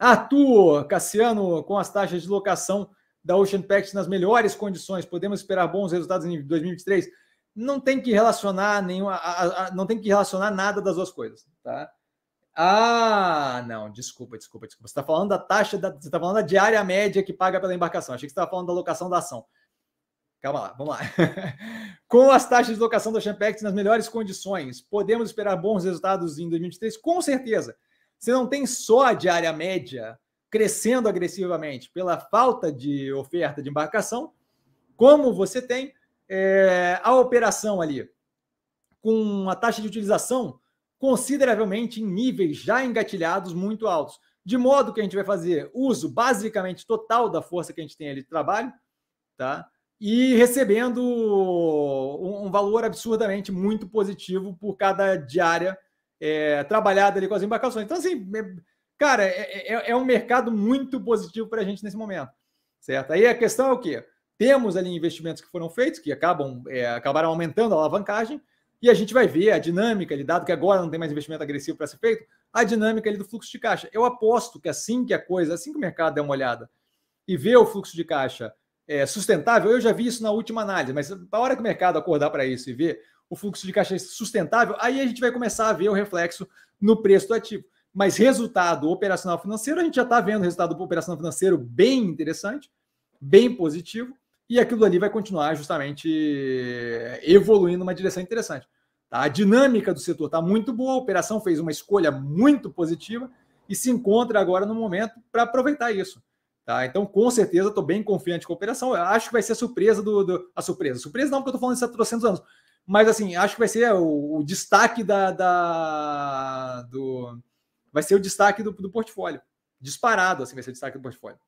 Arthur, Cassiano, com as taxas de locação da Ocean Pact nas melhores condições, podemos esperar bons resultados em 2023? Não tem que relacionar nenhuma, a, a, não tem que relacionar nada das duas coisas, tá? Ah, não, desculpa, desculpa, desculpa. Você está falando da taxa, da, você está falando da diária média que paga pela embarcação. Achei que você estava falando da locação da ação. Calma lá, vamos lá. com as taxas de locação da Champex nas melhores condições, podemos esperar bons resultados em 2023? Com certeza. Você não tem só a diária média crescendo agressivamente pela falta de oferta de embarcação, como você tem é, a operação ali com a taxa de utilização consideravelmente em níveis já engatilhados muito altos. De modo que a gente vai fazer uso basicamente total da força que a gente tem ali de trabalho, tá? E recebendo um valor absurdamente muito positivo por cada diária é, trabalhada ali com as embarcações. Então, assim, é, cara, é, é, é, um mercado muito positivo para a gente nesse momento, certo? Aí a questão é o quê? Temos ali investimentos que foram feitos, que acabam é, acabaram aumentando a alavancagem, e a gente vai ver a dinâmica ali, dado que agora não tem mais investimento agressivo para ser feito, a dinâmica ali do fluxo de caixa. Eu aposto que assim que a coisa, assim que o mercado der uma olhada e ver o fluxo de caixa é, sustentável, eu já vi isso na última análise, mas a hora que o mercado acordar para isso e ver o fluxo de caixa sustentável, aí a gente vai começar a ver o reflexo no preço do ativo. Mas resultado operacional financeiro, a gente já está vendo resultado operacional financeiro bem interessante, bem positivo, e aquilo ali vai continuar justamente eh, evoluindo numa direção interessante. Tá? A dinâmica do setor está muito boa, a operação fez uma escolha muito positiva e se encontra agora no momento para aproveitar isso. Tá? Então, com certeza, estou bem confiante com a operação. Eu acho que vai ser a surpresa do, do, A surpresa. Surpresa não, porque eu estou falando isso há 300 anos. Mas assim, acho que vai ser é, o, o destaque da, da, do vai ser o destaque do, do portfólio. Disparado, assim, vai ser o destaque do portfólio.